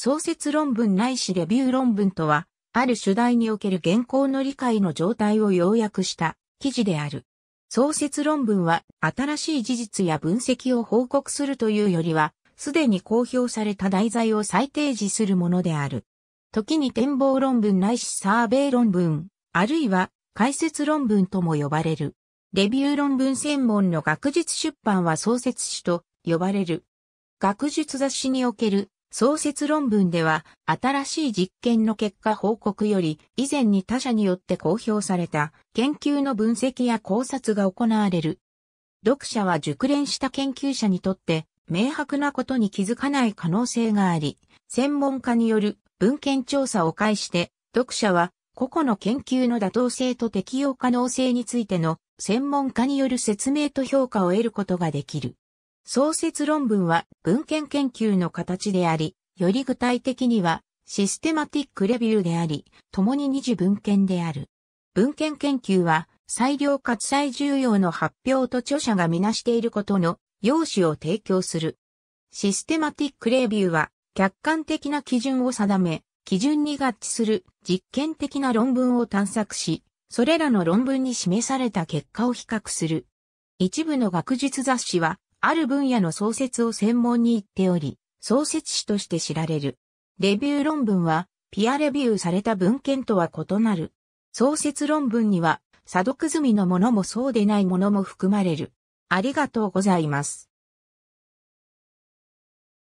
創設論文ないしレビュー論文とは、ある主題における現行の理解の状態を要約した記事である。創設論文は新しい事実や分析を報告するというよりは、すでに公表された題材を再提示するものである。時に展望論文ないしサーベイ論文、あるいは解説論文とも呼ばれる。レビュー論文専門の学術出版は創設誌と呼ばれる。学術雑誌における創設論文では、新しい実験の結果報告より、以前に他者によって公表された、研究の分析や考察が行われる。読者は熟練した研究者にとって、明白なことに気づかない可能性があり、専門家による文献調査を介して、読者は個々の研究の妥当性と適用可能性についての専門家による説明と評価を得ることができる。創設論文は文献研究の形であり、より具体的にはシステマティックレビューであり、共に二次文献である。文献研究は、最良かつ最重要の発表と著者がみなしていることの要旨を提供する。システマティックレビューは、客観的な基準を定め、基準に合致する実験的な論文を探索し、それらの論文に示された結果を比較する。一部の学術雑誌は、ある分野の創設を専門に言っており、創設史として知られる。レビュー論文は、ピアレビューされた文献とは異なる。創設論文には、査読済みのものもそうでないものも含まれる。ありがとうございます。